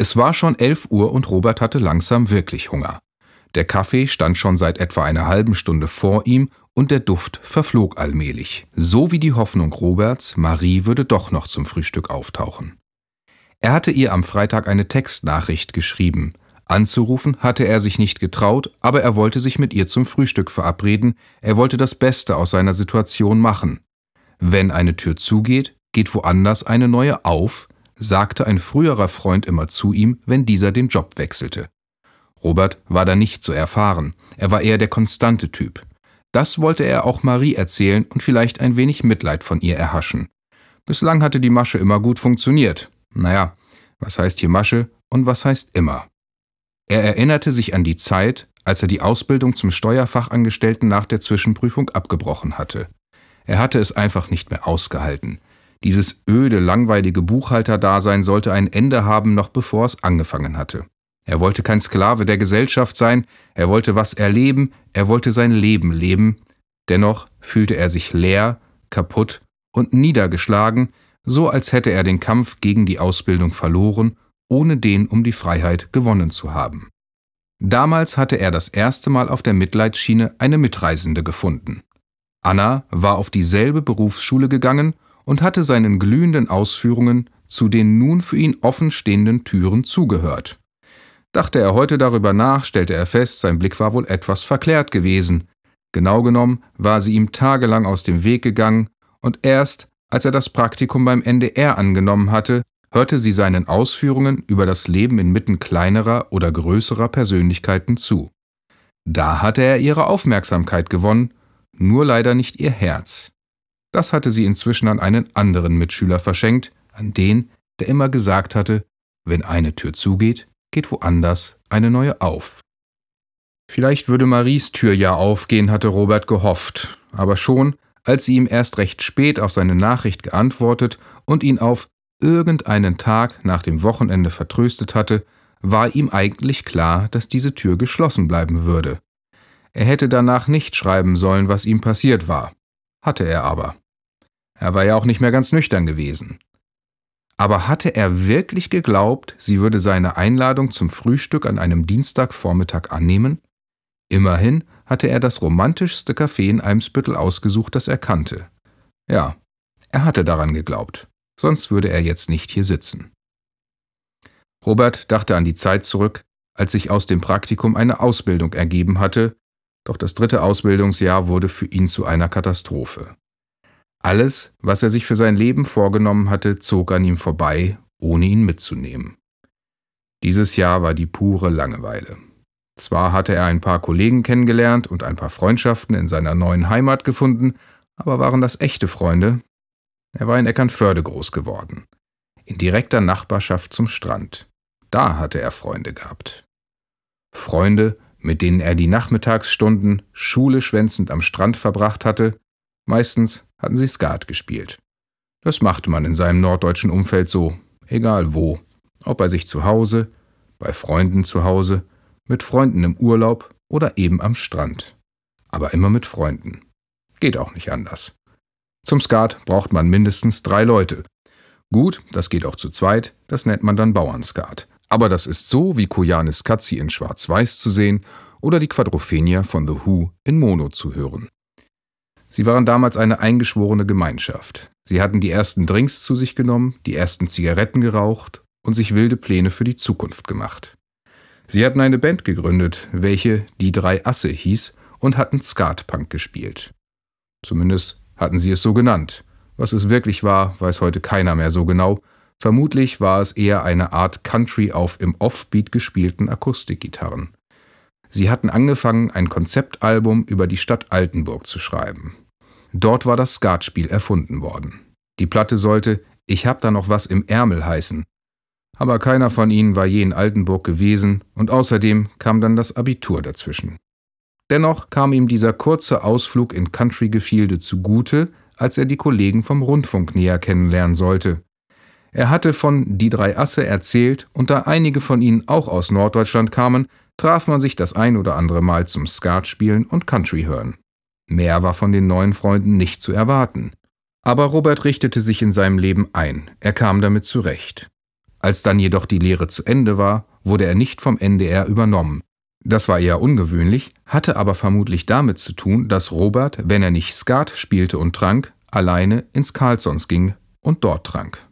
Es war schon elf Uhr und Robert hatte langsam wirklich Hunger. Der Kaffee stand schon seit etwa einer halben Stunde vor ihm und der Duft verflog allmählich, so wie die Hoffnung Roberts, Marie würde doch noch zum Frühstück auftauchen. Er hatte ihr am Freitag eine Textnachricht geschrieben. Anzurufen hatte er sich nicht getraut, aber er wollte sich mit ihr zum Frühstück verabreden, er wollte das Beste aus seiner Situation machen. Wenn eine Tür zugeht, geht woanders eine neue auf, sagte ein früherer Freund immer zu ihm, wenn dieser den Job wechselte. Robert war da nicht so erfahren, er war eher der konstante Typ. Das wollte er auch Marie erzählen und vielleicht ein wenig Mitleid von ihr erhaschen. Bislang hatte die Masche immer gut funktioniert. Naja, was heißt hier Masche und was heißt immer? Er erinnerte sich an die Zeit, als er die Ausbildung zum Steuerfachangestellten nach der Zwischenprüfung abgebrochen hatte. Er hatte es einfach nicht mehr ausgehalten. Dieses öde, langweilige Buchhalterdasein sollte ein Ende haben, noch bevor es angefangen hatte. Er wollte kein Sklave der Gesellschaft sein, er wollte was erleben, er wollte sein Leben leben. Dennoch fühlte er sich leer, kaputt und niedergeschlagen, so als hätte er den Kampf gegen die Ausbildung verloren, ohne den um die Freiheit gewonnen zu haben. Damals hatte er das erste Mal auf der Mitleidsschiene eine Mitreisende gefunden. Anna war auf dieselbe Berufsschule gegangen und hatte seinen glühenden Ausführungen zu den nun für ihn offenstehenden Türen zugehört. Dachte er heute darüber nach, stellte er fest, sein Blick war wohl etwas verklärt gewesen. Genau genommen war sie ihm tagelang aus dem Weg gegangen, und erst, als er das Praktikum beim NDR angenommen hatte, hörte sie seinen Ausführungen über das Leben inmitten kleinerer oder größerer Persönlichkeiten zu. Da hatte er ihre Aufmerksamkeit gewonnen, nur leider nicht ihr Herz. Das hatte sie inzwischen an einen anderen Mitschüler verschenkt, an den, der immer gesagt hatte, wenn eine Tür zugeht, geht woanders eine neue auf. Vielleicht würde Maries Tür ja aufgehen, hatte Robert gehofft, aber schon, als sie ihm erst recht spät auf seine Nachricht geantwortet und ihn auf irgendeinen Tag nach dem Wochenende vertröstet hatte, war ihm eigentlich klar, dass diese Tür geschlossen bleiben würde. Er hätte danach nicht schreiben sollen, was ihm passiert war. Hatte er aber. Er war ja auch nicht mehr ganz nüchtern gewesen. Aber hatte er wirklich geglaubt, sie würde seine Einladung zum Frühstück an einem Dienstagvormittag annehmen? Immerhin hatte er das romantischste Café in Eimsbüttel ausgesucht, das er kannte. Ja, er hatte daran geglaubt, sonst würde er jetzt nicht hier sitzen. Robert dachte an die Zeit zurück, als sich aus dem Praktikum eine Ausbildung ergeben hatte, doch das dritte Ausbildungsjahr wurde für ihn zu einer Katastrophe. Alles, was er sich für sein Leben vorgenommen hatte, zog an ihm vorbei, ohne ihn mitzunehmen. Dieses Jahr war die pure Langeweile. Zwar hatte er ein paar Kollegen kennengelernt und ein paar Freundschaften in seiner neuen Heimat gefunden, aber waren das echte Freunde? Er war in Eckernförde groß geworden, in direkter Nachbarschaft zum Strand. Da hatte er Freunde gehabt. Freunde, mit denen er die Nachmittagsstunden Schule am Strand verbracht hatte, meistens hatten sie Skat gespielt. Das machte man in seinem norddeutschen Umfeld so, egal wo, ob bei sich zu Hause, bei Freunden zu Hause, mit Freunden im Urlaub oder eben am Strand. Aber immer mit Freunden. Geht auch nicht anders. Zum Skat braucht man mindestens drei Leute. Gut, das geht auch zu zweit, das nennt man dann Bauernskat. Aber das ist so, wie Koyanis Katzi in Schwarz-Weiß zu sehen oder die Quadrophenia von The Who in Mono zu hören. Sie waren damals eine eingeschworene Gemeinschaft. Sie hatten die ersten Drinks zu sich genommen, die ersten Zigaretten geraucht und sich wilde Pläne für die Zukunft gemacht. Sie hatten eine Band gegründet, welche die Drei Asse hieß und hatten Skatpunk gespielt. Zumindest hatten sie es so genannt. Was es wirklich war, weiß heute keiner mehr so genau, Vermutlich war es eher eine Art Country auf im Offbeat gespielten Akustikgitarren. Sie hatten angefangen, ein Konzeptalbum über die Stadt Altenburg zu schreiben. Dort war das Skatspiel erfunden worden. Die Platte sollte Ich hab da noch was im Ärmel heißen. Aber keiner von ihnen war je in Altenburg gewesen und außerdem kam dann das Abitur dazwischen. Dennoch kam ihm dieser kurze Ausflug in Country-Gefilde zugute, als er die Kollegen vom Rundfunk näher kennenlernen sollte. Er hatte von Die drei Asse erzählt und da einige von ihnen auch aus Norddeutschland kamen, traf man sich das ein oder andere Mal zum Skat spielen und Country hören. Mehr war von den neuen Freunden nicht zu erwarten. Aber Robert richtete sich in seinem Leben ein, er kam damit zurecht. Als dann jedoch die Lehre zu Ende war, wurde er nicht vom NDR übernommen. Das war eher ungewöhnlich, hatte aber vermutlich damit zu tun, dass Robert, wenn er nicht Skat spielte und trank, alleine ins Carlsons ging und dort trank.